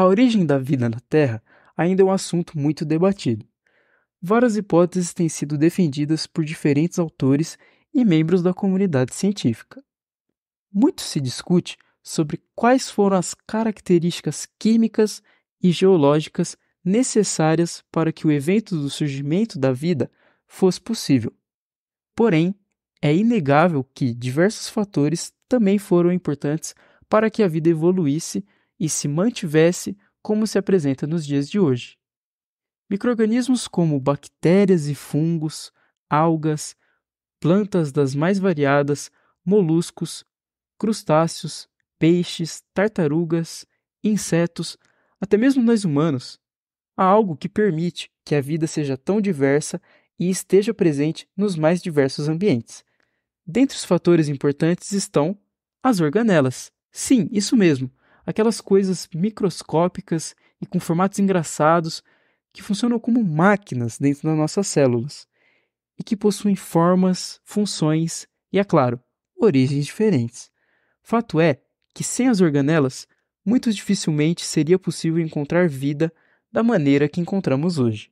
A origem da vida na Terra ainda é um assunto muito debatido. Várias hipóteses têm sido defendidas por diferentes autores e membros da comunidade científica. Muito se discute sobre quais foram as características químicas e geológicas necessárias para que o evento do surgimento da vida fosse possível. Porém, é inegável que diversos fatores também foram importantes para que a vida evoluísse e se mantivesse como se apresenta nos dias de hoje. microrganismos como bactérias e fungos, algas, plantas das mais variadas, moluscos, crustáceos, peixes, tartarugas, insetos, até mesmo nós humanos, há algo que permite que a vida seja tão diversa e esteja presente nos mais diversos ambientes. Dentre os fatores importantes estão as organelas. Sim, isso mesmo, aquelas coisas microscópicas e com formatos engraçados que funcionam como máquinas dentro das nossas células e que possuem formas, funções e, é claro, origens diferentes. Fato é que sem as organelas, muito dificilmente seria possível encontrar vida da maneira que encontramos hoje.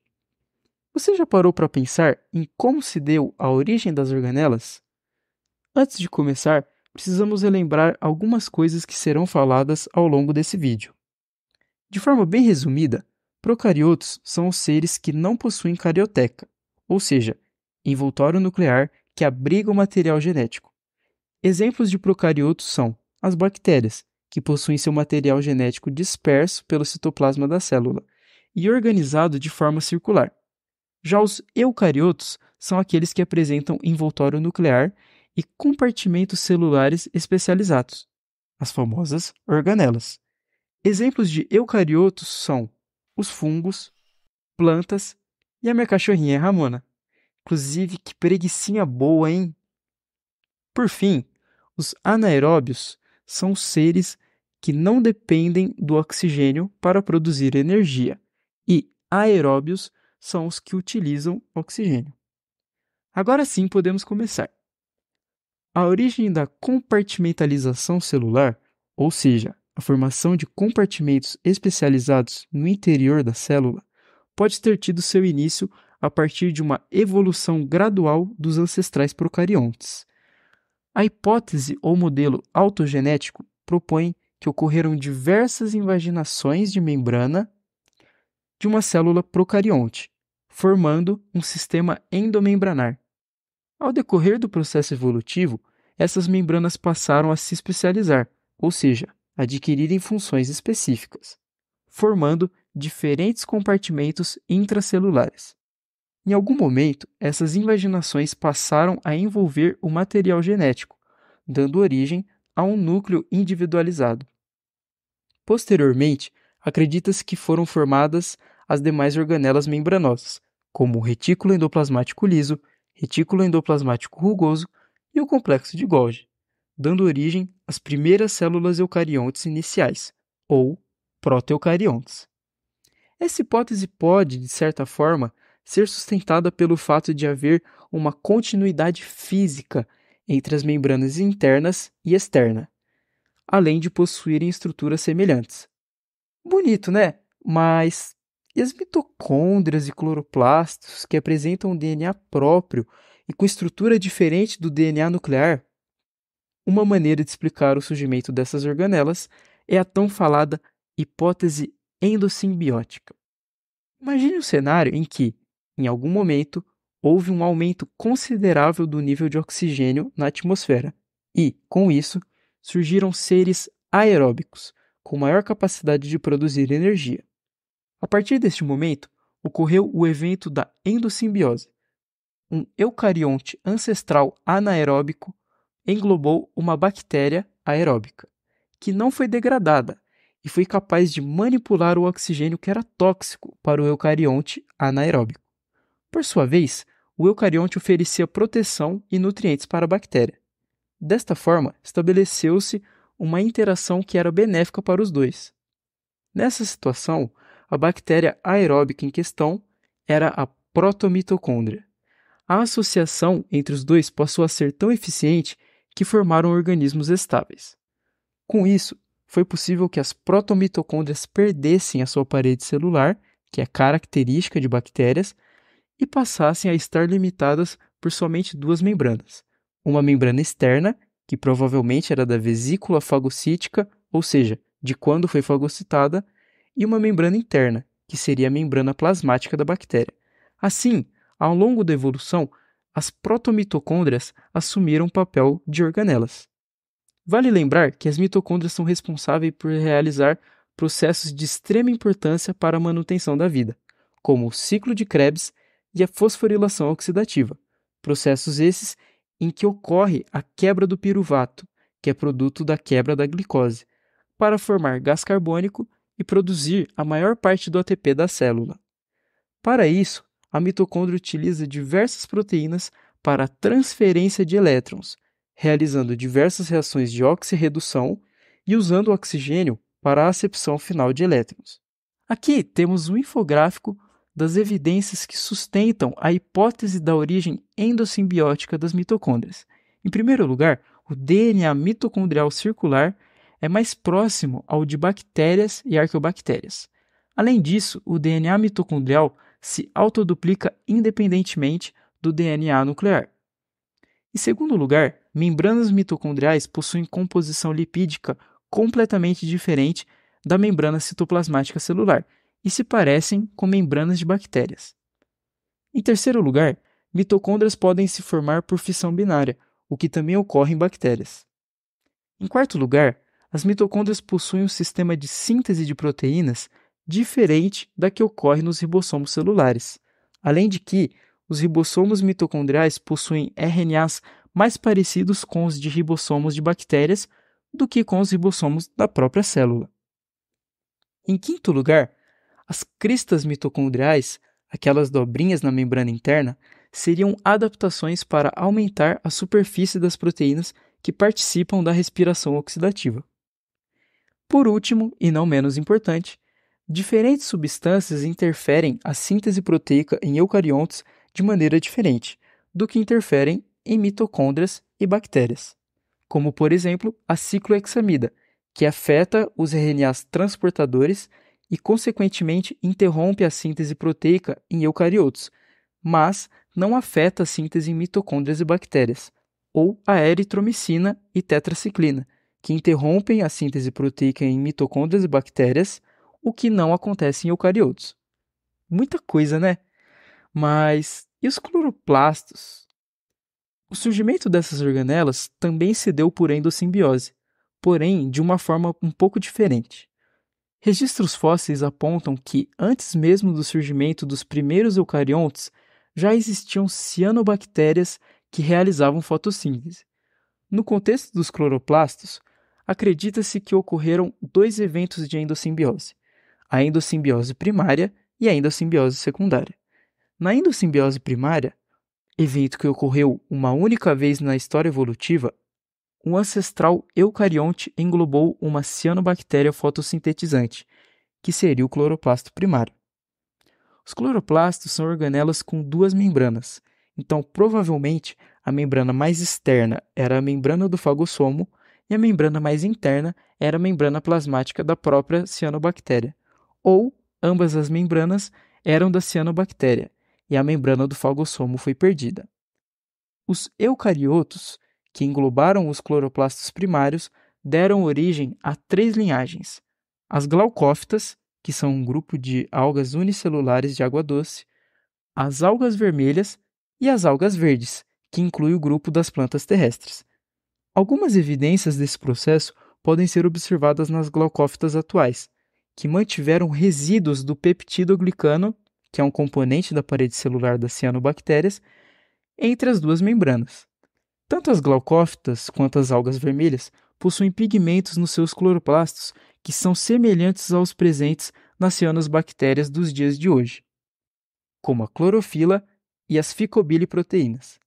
Você já parou para pensar em como se deu a origem das organelas? Antes de começar, precisamos relembrar algumas coisas que serão faladas ao longo desse vídeo. De forma bem resumida, procariotos são os seres que não possuem carioteca, ou seja, envoltório nuclear que abriga o material genético. Exemplos de procariotos são as bactérias, que possuem seu material genético disperso pelo citoplasma da célula e organizado de forma circular. Já os eucariotos são aqueles que apresentam envoltório nuclear e compartimentos celulares especializados, as famosas organelas. Exemplos de eucariotos são os fungos, plantas e a minha cachorrinha Ramona. Inclusive, que preguiçinha boa, hein? Por fim, os anaeróbios são seres que não dependem do oxigênio para produzir energia, e aeróbios são os que utilizam oxigênio. Agora sim podemos começar. A origem da compartimentalização celular, ou seja, a formação de compartimentos especializados no interior da célula, pode ter tido seu início a partir de uma evolução gradual dos ancestrais procariontes. A hipótese ou modelo autogenético propõe que ocorreram diversas invaginações de membrana de uma célula procarionte, formando um sistema endomembranar. Ao decorrer do processo evolutivo, essas membranas passaram a se especializar, ou seja, adquirirem funções específicas, formando diferentes compartimentos intracelulares. Em algum momento, essas invaginações passaram a envolver o material genético, dando origem a um núcleo individualizado. Posteriormente, acredita-se que foram formadas as demais organelas membranosas, como o retículo endoplasmático liso, retículo endoplasmático rugoso, e o complexo de Golgi, dando origem às primeiras células eucariontes iniciais, ou proteucariontes. Essa hipótese pode, de certa forma, ser sustentada pelo fato de haver uma continuidade física entre as membranas internas e externa, além de possuírem estruturas semelhantes. Bonito, né? Mas e as mitocôndrias e cloroplastos que apresentam um DNA próprio e com estrutura diferente do DNA nuclear? Uma maneira de explicar o surgimento dessas organelas é a tão falada hipótese endossimbiótica. Imagine um cenário em que, em algum momento, houve um aumento considerável do nível de oxigênio na atmosfera e, com isso, surgiram seres aeróbicos, com maior capacidade de produzir energia. A partir deste momento, ocorreu o evento da endossimbiose, um eucarionte ancestral anaeróbico englobou uma bactéria aeróbica, que não foi degradada e foi capaz de manipular o oxigênio que era tóxico para o eucarionte anaeróbico. Por sua vez, o eucarionte oferecia proteção e nutrientes para a bactéria. Desta forma, estabeleceu-se uma interação que era benéfica para os dois. Nessa situação, a bactéria aeróbica em questão era a protomitocôndria, a associação entre os dois passou a ser tão eficiente que formaram organismos estáveis. Com isso, foi possível que as protomitocôndrias perdessem a sua parede celular, que é característica de bactérias, e passassem a estar limitadas por somente duas membranas: uma membrana externa, que provavelmente era da vesícula fagocítica, ou seja, de quando foi fagocitada, e uma membrana interna, que seria a membrana plasmática da bactéria. Assim, ao longo da evolução, as protomitocôndrias assumiram o papel de organelas. Vale lembrar que as mitocôndrias são responsáveis por realizar processos de extrema importância para a manutenção da vida, como o ciclo de Krebs e a fosforilação oxidativa, processos esses em que ocorre a quebra do piruvato, que é produto da quebra da glicose, para formar gás carbônico e produzir a maior parte do ATP da célula. Para isso, a mitocôndria utiliza diversas proteínas para a transferência de elétrons, realizando diversas reações de oxirredução e usando o oxigênio para a acepção final de elétrons. Aqui temos um infográfico das evidências que sustentam a hipótese da origem endossimbiótica das mitocôndrias. Em primeiro lugar, o DNA mitocondrial circular é mais próximo ao de bactérias e arqueobactérias. Além disso, o DNA mitocondrial se autoduplica independentemente do DNA nuclear. Em segundo lugar, membranas mitocondriais possuem composição lipídica completamente diferente da membrana citoplasmática celular e se parecem com membranas de bactérias. Em terceiro lugar, mitocôndrias podem se formar por fissão binária, o que também ocorre em bactérias. Em quarto lugar, as mitocôndrias possuem um sistema de síntese de proteínas diferente da que ocorre nos ribossomos celulares. Além de que, os ribossomos mitocondriais possuem RNAs mais parecidos com os de ribossomos de bactérias do que com os ribossomos da própria célula. Em quinto lugar, as cristas mitocondriais, aquelas dobrinhas na membrana interna, seriam adaptações para aumentar a superfície das proteínas que participam da respiração oxidativa. Por último, e não menos importante, Diferentes substâncias interferem a síntese proteica em eucariontes de maneira diferente do que interferem em mitocôndrias e bactérias, como por exemplo a ciclohexamida, que afeta os RNAs transportadores e consequentemente interrompe a síntese proteica em eucariotos, mas não afeta a síntese em mitocôndrias e bactérias, ou a eritromicina e tetraciclina, que interrompem a síntese proteica em mitocôndrias e bactérias o que não acontece em eucariotos. Muita coisa, né? Mas e os cloroplastos? O surgimento dessas organelas também se deu por endossimbiose, porém de uma forma um pouco diferente. Registros fósseis apontam que, antes mesmo do surgimento dos primeiros eucariontes, já existiam cianobactérias que realizavam fotossíntese. No contexto dos cloroplastos, acredita-se que ocorreram dois eventos de endossimbiose a endossimbiose primária e a endossimbiose secundária. Na endossimbiose primária, evento que ocorreu uma única vez na história evolutiva, um ancestral eucarionte englobou uma cianobactéria fotossintetizante, que seria o cloroplasto primário. Os cloroplastos são organelas com duas membranas, então provavelmente a membrana mais externa era a membrana do fagossomo e a membrana mais interna era a membrana plasmática da própria cianobactéria ou ambas as membranas eram da cianobactéria e a membrana do fagossomo foi perdida. Os eucariotos, que englobaram os cloroplastos primários, deram origem a três linhagens: as glaucófitas, que são um grupo de algas unicelulares de água doce, as algas vermelhas e as algas verdes, que inclui o grupo das plantas terrestres. Algumas evidências desse processo podem ser observadas nas glaucófitas atuais, que mantiveram resíduos do peptidoglicano, que é um componente da parede celular das cianobactérias, entre as duas membranas. Tanto as glaucófitas quanto as algas vermelhas possuem pigmentos nos seus cloroplastos que são semelhantes aos presentes nas cianobactérias dos dias de hoje, como a clorofila e as ficobiliproteínas.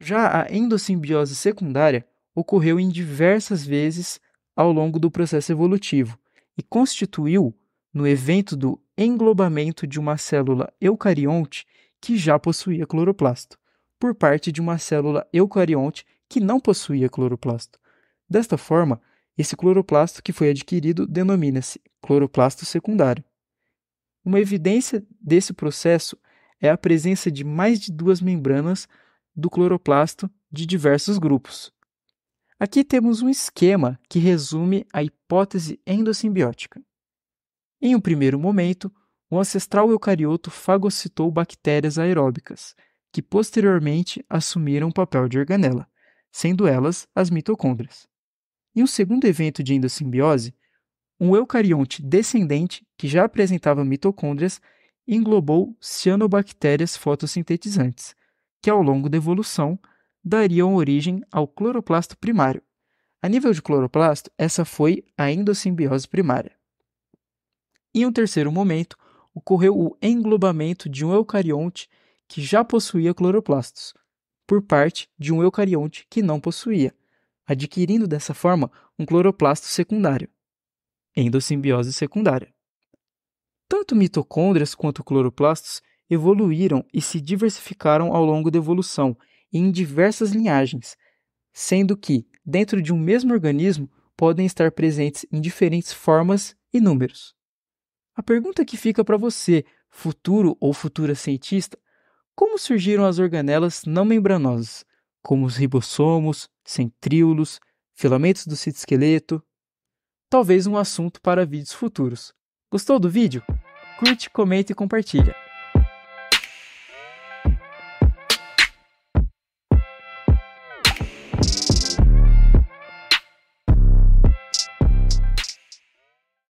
Já a endossimbiose secundária ocorreu em diversas vezes ao longo do processo evolutivo, e constituiu no evento do englobamento de uma célula eucarionte que já possuía cloroplasto, por parte de uma célula eucarionte que não possuía cloroplasto. Desta forma, esse cloroplasto que foi adquirido denomina-se cloroplasto secundário. Uma evidência desse processo é a presença de mais de duas membranas do cloroplasto de diversos grupos, Aqui temos um esquema que resume a hipótese endossimbiótica. Em um primeiro momento, o ancestral eucarioto fagocitou bactérias aeróbicas, que posteriormente assumiram o papel de organela, sendo elas as mitocôndrias. Em um segundo evento de endossimbiose, um eucarionte descendente, que já apresentava mitocôndrias, englobou cianobactérias fotossintetizantes, que ao longo da evolução dariam origem ao cloroplasto primário. A nível de cloroplasto, essa foi a endossimbiose primária. Em um terceiro momento, ocorreu o englobamento de um eucarionte que já possuía cloroplastos, por parte de um eucarionte que não possuía, adquirindo dessa forma um cloroplasto secundário, endossimbiose secundária. Tanto mitocôndrias quanto cloroplastos evoluíram e se diversificaram ao longo da evolução e em diversas linhagens, sendo que, dentro de um mesmo organismo, podem estar presentes em diferentes formas e números. A pergunta que fica para você, futuro ou futura cientista, como surgiram as organelas não membranosas, como os ribossomos, centríolos, filamentos do citoesqueleto? Talvez um assunto para vídeos futuros. Gostou do vídeo? Curte, comenta e compartilha.